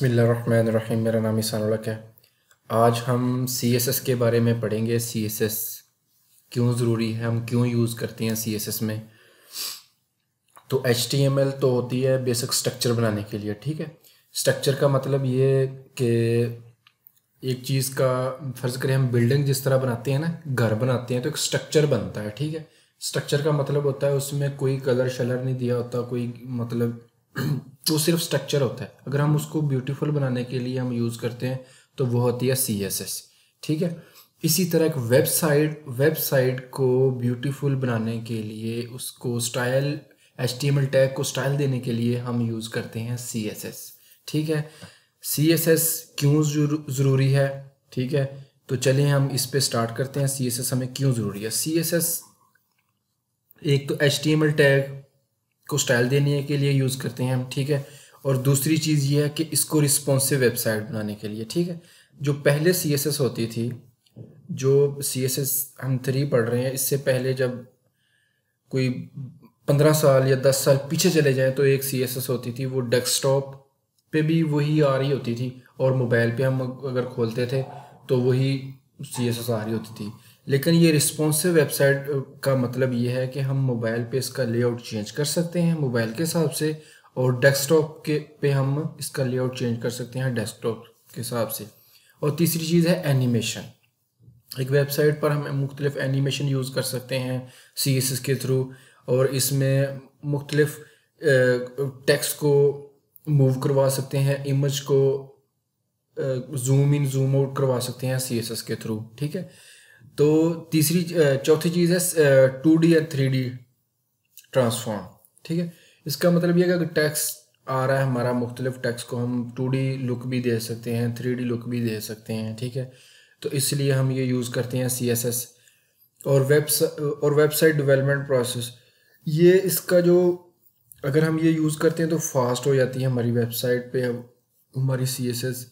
बसमीम मेरा नाम ईसान है आज हम सी एस एस के बारे में पढ़ेंगे सी एस एस क्यों ज़रूरी है हम क्यों यूज़ करते हैं सी एस एस में तो एच टी एम एल तो होती है बेसिक स्ट्रक्चर बनाने के लिए ठीक है स्ट्रक्चर का मतलब ये कि एक चीज़ का फ़र्ज़ करें हम बिल्डिंग जिस तरह बनाते हैं ना घर बनाते हैं तो एक स्ट्रक्चर बनता है ठीक है स्ट्रक्चर का मतलब होता है उसमें कोई कलर शलर नहीं दिया होता कोई मतलब वो सिर्फ स्ट्रक्चर होता है अगर हम उसको ब्यूटीफुल बनाने के लिए हम यूज़ करते हैं तो वो होती है सी एस एस ठीक है इसी तरह एक वेबसाइट वेबसाइट को ब्यूटीफुल बनाने के लिए उसको style H T M L tag को स्टाइल देने के लिए हम यूज़ करते हैं सी एस एस ठीक है सी एस एस क्यों ज़रूरी है ठीक है तो चलिए हम इस पर स्टार्ट करते हैं सी एस एस हमें क्यों ज़रूरी है सी एस एस एक तो H T M L tag को स्टाइल देने के लिए यूज़ करते हैं हम ठीक है और दूसरी चीज़ ये है कि इसको रिस्पॉन्सिव वेबसाइट बनाने के लिए ठीक है जो पहले सी एस एस होती थी जो सी एस एस हम थ्री पढ़ रहे हैं इससे पहले जब कोई पंद्रह साल या दस साल पीछे चले जाएँ तो एक सी एस एस होती थी वो डेस्कटॉप पे भी वही आ रही होती थी और मोबाइल पे हम अगर खोलते थे तो वही सी एस एस आ रही होती थी लेकिन ये रिस्पॉन्सिव वेबसाइट का मतलब ये है कि हम मोबाइल पे इसका लेआउट चेंज कर सकते हैं मोबाइल के हिसाब से और डेस्कटॉप के पे हम इसका लेआउट चेंज कर सकते हैं डेस्कटॉप के हिसाब से और तीसरी चीज़ है एनिमेशन एक वेबसाइट पर हम मुख्तलिफ एनिमेशन यूज़ कर सकते हैं सी एस के थ्रू और इसमें मुख्तलिफ टेक्स्ट को मूव करवा सकते हैं इमेज को जूम इन जूम आउट करवा सकते हैं सी एस एस के थ्रू ठीक है तो तीसरी चौथी चीज़ है टू डी या थ्री डी ट्रांसफॉर्म ठीक है इसका मतलब यह अगर टैक्स आ रहा है हमारा मुख्तलिफ टैक्स को हम टू डी लुक भी दे सकते हैं थ्री डी लुक भी दे सकते हैं ठीक है तो इसलिए हम ये यूज़ करते हैं सी एस एस और वेब और वेबसाइट डिवेलपमेंट प्रोसेस ये इसका जो अगर हम ये यूज़ करते हैं तो फास्ट हो जाती है हमारी वेबसाइट पे हमारी सी एस एस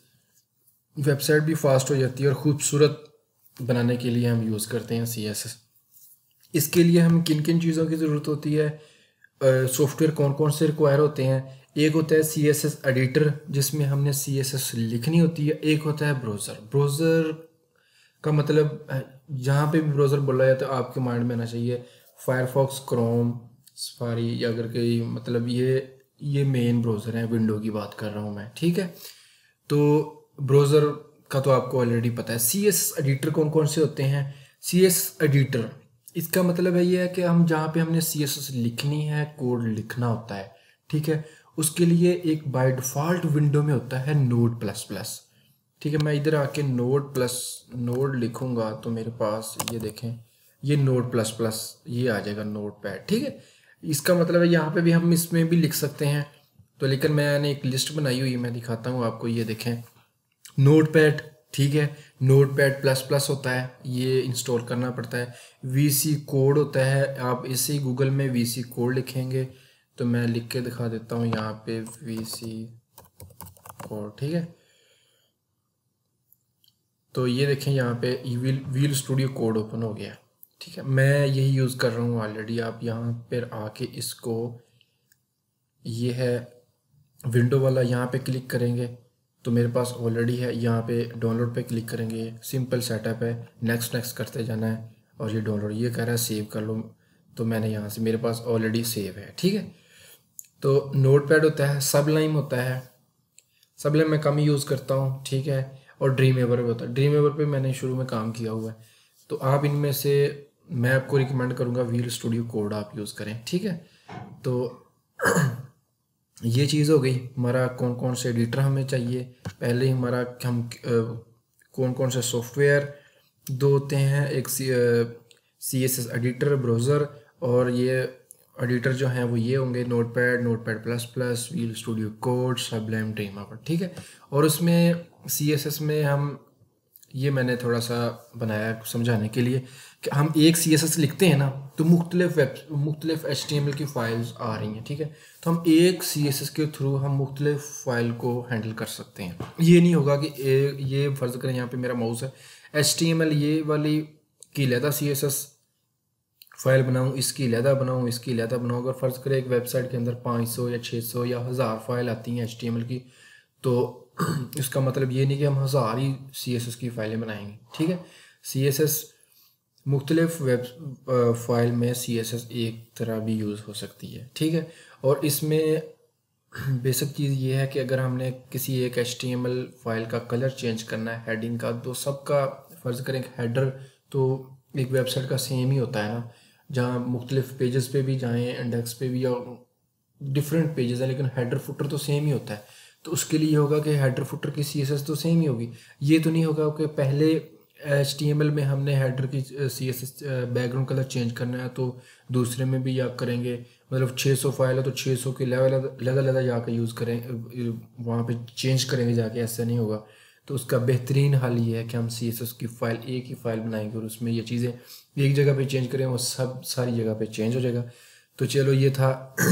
वेबसाइट भी फास्ट हो जाती है और खूबसूरत बनाने के लिए हम यूज़ करते हैं सी एस एस इसके लिए हम किन किन चीज़ों की ज़रूरत होती है सॉफ्टवेयर कौन कौन से रिक्वायर होते हैं एक होता है सी एस एस एडिटर जिसमें हमने सी एस एस लिखनी होती है एक होता है ब्राउज़र ब्राउज़र का मतलब जहाँ पे भी ब्राउज़र बोला जाए तो आपके माइंड में आना चाहिए फायरफॉक्स क्रोम सफारी या अगर कोई मतलब ये ये मेन ब्राउज़र है विंडो की बात कर रहा हूँ मैं ठीक है तो ब्राउज़र का तो आपको ऑलरेडी पता है सी एस एडिटर कौन कौन से होते हैं सी एस एडिटर इसका मतलब है ये है कि हम जहाँ पे हमने सी एस एस लिखनी है कोड लिखना होता है ठीक है उसके लिए एक बाय डिफ़ॉल्ट विंडो में होता है नोड प्लस प्लस ठीक है मैं इधर आके नोड प्लस नोड लिखूंगा तो मेरे पास ये देखें ये नोड प्लस प्लस ये आ जाएगा नोड पैड ठीक है इसका मतलब है यहाँ पे भी हम इसमें भी लिख सकते हैं तो लेकिन मैंने एक लिस्ट बनाई हुई मैं दिखाता हूँ आपको ये देखें नोट पैड ठीक है नोट पैड प्लस प्लस होता है ये इंस्टॉल करना पड़ता है वी कोड होता है आप इसी गूगल में वी कोड लिखेंगे तो मैं लिख के दिखा देता हूँ यहाँ पे वी कोड ठीक है तो ये देखें यहाँ पे wheel wheel studio code open हो गया ठीक है मैं यही यूज़ कर रहा हूँ ऑलरेडी आप यहाँ पर आके इसको ये है विंडो वाला यहाँ पे क्लिक करेंगे तो मेरे पास ऑलरेडी है यहाँ पे डाउनलोड पे क्लिक करेंगे सिंपल सेटअप है नेक्स्ट नेक्स्ट करते जाना है और ये डाउनलोड ये कह रहा है सेव कर लो तो मैंने यहाँ से मेरे पास ऑलरेडी सेव है ठीक है तो नोट पैड होता है सब लाइम होता है सब लाइम मैं कम यूज़ करता हूँ ठीक है और ड्रीम एवर भी होता है ड्रीम एवर पर मैंने शुरू में काम किया हुआ है तो आप इनमें से मैं आपको रिकमेंड करूँगा व्हील स्टूडियो कोड आप यूज़ करें ठीक है तो ये चीज़ हो गई हमारा कौन कौन से एडिटर हमें चाहिए पहले ही हमारा हम कौन कौन से सॉफ्टवेयर दो होते हैं एक C S S editor browser और ये एडिटर जो हैं वो ये होंगे notepad notepad plus plus wheel studio code Sublime ड्रीमा पर ठीक है और उसमें सी एस एस में हम ये मैंने थोड़ा सा बनाया समझाने के लिए कि हम एक सी एस एस लिखते हैं ना तो मुख्तलिफ वेब मुख्तलिफ एच टी एम एल की फ़ाइल्स आ रही हैं ठीक है तो हम एक सी एस एस के थ्रू हम मुख्तलिफ फ़ाइल को हैंडल कर सकते हैं ये नहीं होगा कि ए, ये फ़र्ज़ करें यहाँ पे मेरा माउस है एच टी एम एल ये वाली की लहदा सी एस एस फ़ाइल बनाऊँ इसकी लहदा बनाऊँ इसकी लहदा बनाऊँ अगर फ़र्ज़ करें एक वेबसाइट के अंदर पाँच सौ या छः सौ या हज़ार फ़ाइल आती हैं एच टी एम एल की तो इसका मतलब ये नहीं कि हम हजार ही सी एस एस की फाइलें बनाएंगे ठीक है सी एस एस मुख्तलिफ वेब फाइल में सी एस एस एक तरह भी यूज़ हो सकती है ठीक है और इसमें बेसिक चीज़ ये है कि अगर हमने किसी एक H T M L file का कलर चेंज करना है हेडिंग का तो सबका फ़र्ज़ करें हेडर तो एक वेबसाइट का सेम ही होता है ना जहाँ मुख्तलिफ पेजेस पे भी जाएँ इंडेक्स पे भी और डिफरेंट पेजेस हैं लेकिन हेडर फुटर तो सेम ही होता है तो उसके लिए होगा कि हेडर फुटर की सी तो सेम ही होगी ये तो नहीं होगा कि पहले एच में हमने हेडर की C S S background colour change करना है तो दूसरे में भी या करेंगे मतलब 600 फाइल है तो 600 के लेवल लगा लगा जाकर यूज़ करें वहाँ पे चेंज करेंगे जाके ऐसा नहीं होगा तो उसका बेहतरीन हल ये है कि हम सी एस एस की फ़ाइल एक ही फ़ाइल बनाएंगे और उसमें ये चीज़ें एक जगह पे चेंज करें वो सब सारी जगह पे चेंज हो जाएगा तो चलो ये था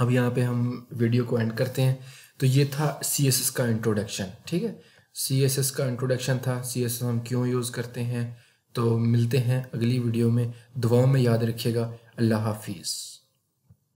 अब यहाँ पे हम वीडियो को एंड करते हैं तो ये था सी एस एस का इंट्रोडक्शन ठीक है सी एस एस का इंट्रोडक्शन था सी एस एस हम क्यों यूज़ करते हैं तो मिलते हैं अगली वीडियो में दुआओं में याद रखिएगा अल्लाह हाफिज़